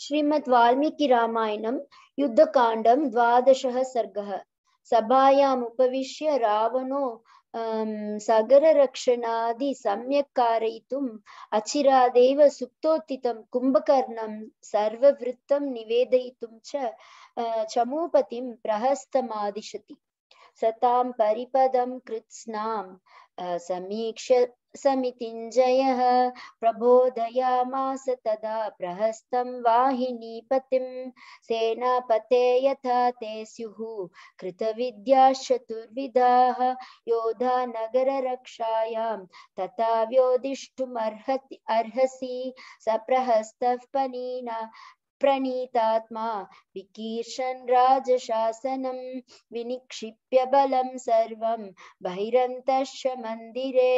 श्रीमद् वाल्मीकि रामायणं युद्धकाण्डं द्वादशः सर्गः सभायाम् उपविश्य रावणो अं, सगररक्षणादि सम्यक् कारयितुम् अचिरादेव सुप्तोत्थितं कुम्भकर्णं सर्ववृत्तं निवेदयितुं च चमूपतिं प्रहस्तमादिशति सतां परिपदं कृत्स्नां समीक्ष समितिञ्जयः प्रबोधयामास तदा प्रहस्तं वाहिनीपतिं सेनापते यथा ते स्युः कृतविद्याश्चतुर्विधाः योधा नगररक्षायां तथा व्योदिष्टुमर्हति अर्हसि सप्रहस्तः पनीना प्रणीतात्मा विकीर्षन् राजशासनं विनिक्षिप्य बलं सर्वं बहिरन्तश्च मन्दिरे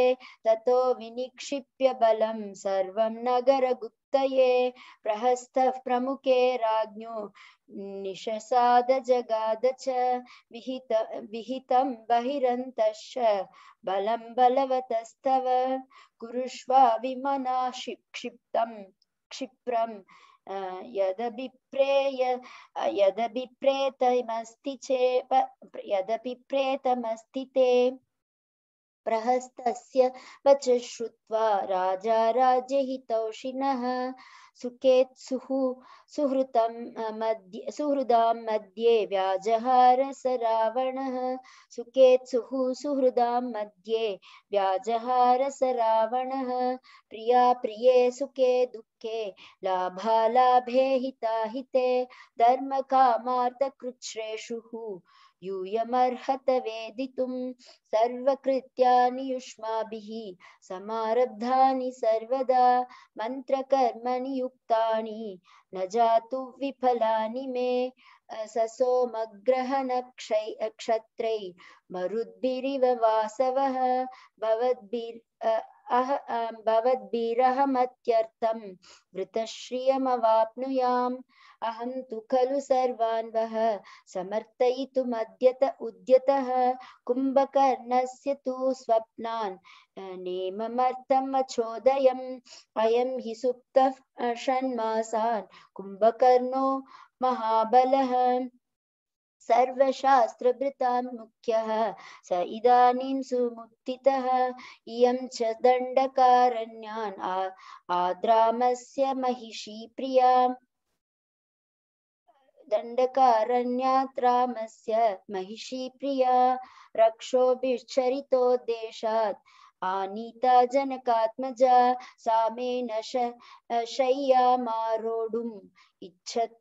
ततो विनिक्षिप्य बलं सर्वं नगरगुप्तये प्रहस्तः प्रमुखे राज्ञो निशसाद जगाद च विहित विहितं बहिरन्तश्च बलं बलवतस्तव कुरुष्वा विमना क्षिप्तं क्षिप्रम् यदपि प्रेय यदपि प्रेतमस्ति चेप यदपि प्रेतमस्ति ते प्रहस्तस्य वच श्रुत्वा राजा राजहितौषिणः सुकेत्सुः सुहृतं मध्ये सुहृदां मध्ये व्याजहार स रावणः सुकेत्सुः सुहृदां मध्ये व्याजहार स रावणः प्रिया प्रिये सुखे दुःखे लाभालाभे हिताहिते धर्मकामार्थकृच्छ्रेषुः यूयमर्हत वेदितुं सर्वकृत्यानि युष्माभिः समारब्धानि सर्वदा मन्त्रकर्मणि युक्तानि न जातु विफलानि मे ससोमग्रहणक्षै क्षत्रै मरुद्भिरिव वासवः भवद्भिर् अह अं भवद्भिरहमत्यर्थं वृतश्रियमवाप्नुयाम् अहं खलु सर्वान् वः उद्यत कुंभकर्ण से तो स्वप्नान् नेममर्थम् हि सुप्तः षण्मासान् कुंभकर्णो महाबलः सर्वशास्त्रभृतान् मुख्यः स इदानीं सुमुत्थितः इयं च दण्डकारण्यान् आद्रामस्य महिषी प्रियाम् दण्डकारण्यात् रामस्य महिषी प्रिया रक्षोभिश्चरितो देशात् आनीता जनकात्मजा सा मे न शय्यामारोढुम् इच्छत्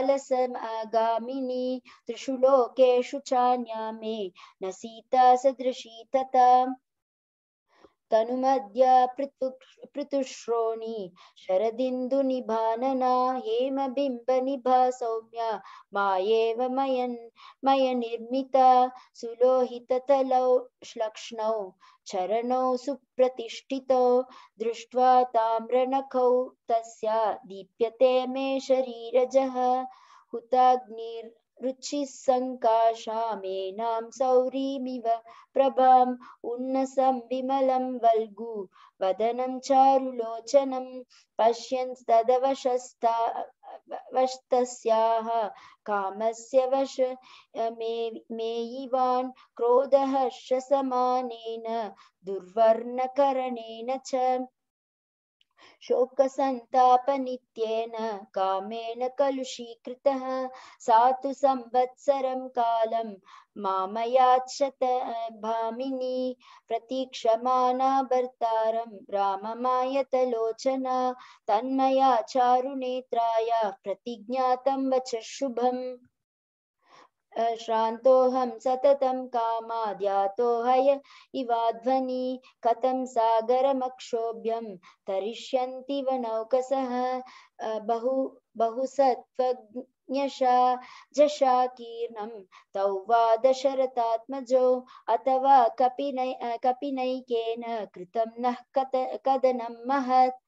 अलसगामिनी त्रिषु लोकेषु चान्यामे न सीता सदृशी तथा तनुमद्य पृथु हेम बिंब निभा सौम्य मायेव मयन मय मयन् सुलोहित तलौ श्लक्ष्ण चरण सुप्रतिष्ठित दृष्ट्वा ताम्रनखौ तस्या दीप्यते मे शरीरजः हुताग्निर् रुचिसङ्काशामेनां सौरीमिव प्रभाम् उन्नसं विमलं वल्गु वदनं चारुलोचनं पश्यन्तदवशस्ता वस्तस्याः कामस्य वश मे मेयिवान् क्रोधहर्षसमानेन दुर्वर्णकरणेन च नित्येन कामेन कलुषीकृतः सातु संवत्सरं कालं मामयाच्छत भामिनी प्रतीक्षमाना भर्तारं राममायतलोचना तन्मया चारुनेत्राया प्रतिज्ञातं वच शुभम् अश्रान्तोऽहं सततं कामाद्यातो हय इवाध्वनि कथं सागरमक्षोभ्यं तरिष्यन्ति वनौकसः बहु बहुसत्त्वज्ञशा जशा कीर्णं तौ वा दशरथात्मजो अथवा कपिनै कपिनैकेन कृतं नः कत कदनं महत्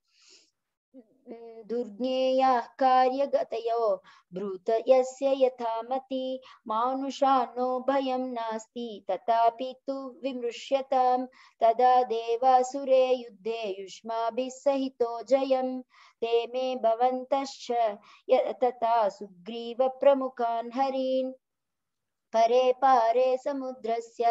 दुर्ज्ञेयाः कार्यगतयो ब्रूत यस्य यथा मति मानुषानो भयं नास्ति तथापि तु विमृश्यता तदा देवासुरे युद्धे युष्मा सहित जयं ते मे भवन्तश्च तथा सुग्रीवप्रमुखान् हरीन् परे पारे समुद्रस्य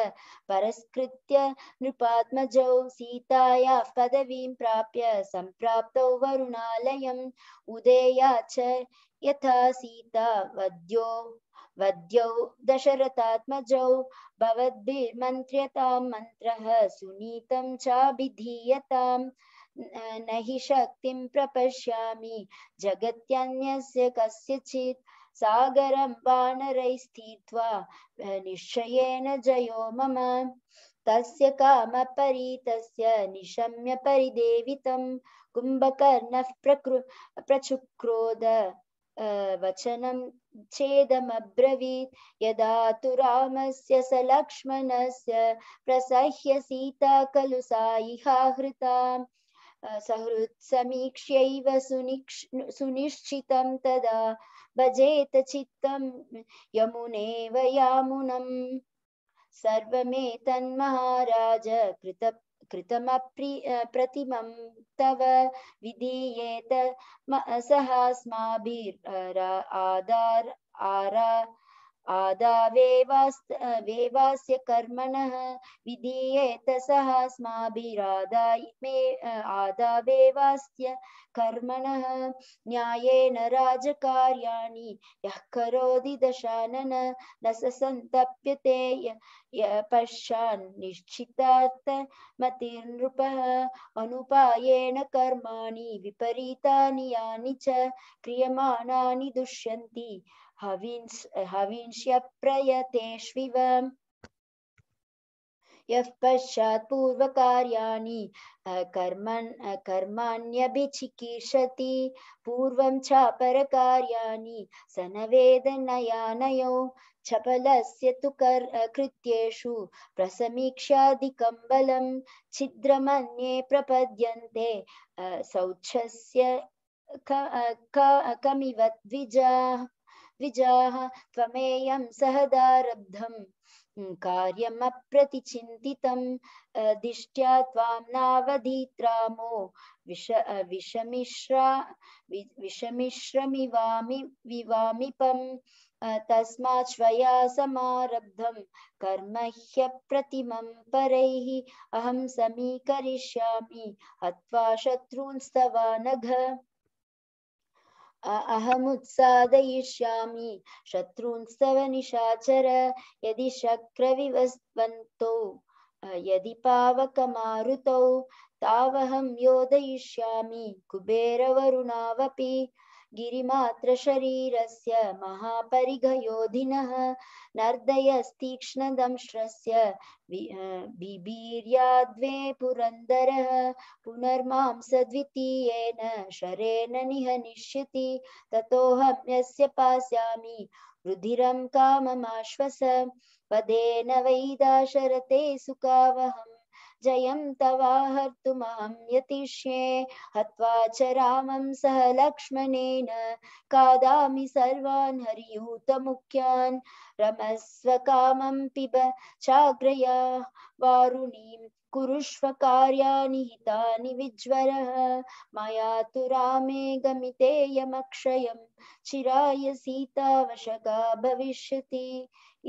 परस्कृत्य नृपात्मजौ सीतायाः पदवीं प्राप्य सम्प्राप्तौ वरुणालयम् उदेया च यथा सीता वद्यो वद्यौ दशरथात्मजौ भवद्भिर्मन्त्र्यतां मन्त्रः सुनीतं चाभिधीयताम् न हि शक्तिं प्रपश्यामि जगत्यन्यस्य कस्यचित् सागरं वानरैः निश्चयेन जयो मम तस्य कामपरीतस्य निशम्य परिदेवितं कुम्भकर्णः प्रकृ प्रचुक्रोध वचनं छेदमब्रवीत् यदा तु रामस्य स लक्ष्मणस्य प्रसह्य सीता खलु सायिहा हृताम् सहृत्समीक्ष्यैव सुनिक्ष सुनिश्चितं तदा भजेत चित्तं यमुनेव यामुनम् सर्वमेतन्महाराज कृत कृतमप्रि प्रतिमं तव विधीयेत सहास्माभिराधार आरा आदावेवास्य कर्मणः विधीयेत सह इमे आदावेवास्य कर्मणः न्यायेन राजकार्याणि यः करोति दशानन न स सन्तप्यते पश्यान् निश्चितात् मतिर्नृपः अनुपायेन कर्माणि विपरीतानि यानि च क्रियमाणानि दुष्यन्ति हवींस् हवींष्यप्रयतेष्विव यः पश्चात् पूर्वकार्याणि कर्मन् कर्माण्यभिचिकीर्षति पूर्वं चापरकार्याणि स न वेदनयानयो चपलस्य तु कर् कृत्येषु प्रसमीक्षादिकं बलं छिद्रमन्ये प्रपद्यन्ते सौच्छस्य कमिव द्विजा द्विजाः त्वमेयं सहदारब्धं कार्यमप्रतिचिन्तितं दिष्ट्या त्वां नावधीत्रामो विष विषमिश्रा विषमिश्रमिवामि विवामिपम् तस्मात् श्वया समारब्धं कर्म ह्यप्रतिमं परैः समीकरिष्यामि हत्वा नघ अहम अहमुत्सादयिष्यामि शत्रूंस्तव निशाचर यदि शक्र शक्रविवस्वन्तौ यदि पावकमारुतौ तावहं योजयिष्यामि कुबेरवरुणावपि गिरिमात्रशरीरस्य महापरिघयोधिनः नर्दयस्तीक्ष्णदंश्रस्य बिभीर्याद्वे पुरन्दरः पुनर्मां सद्वितीयेन शरेण निह निश्यति ततोऽहं यस्य पास्यामि रुधिरं काममाश्वस पदेन वै दाशरथे सुखावहम् जयं मां यतिष्ये हत्वा च रामं सह लक्ष्मणेन खादामि सर्वान् हरियूतमुख्यान् रमस्व कामं पिब चाग्रया वारुणीं कुरुष्व कार्याता विज्वर विज्वरः मया तु रामे गमिते यमक्षयम् चिराय सीतावशका भविष्य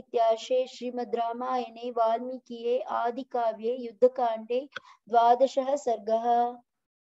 इत्याशे श्रीमद् रामायणे वाल्मीकिये काव्ये युद्धकाण्डे द्वादशः सर्गः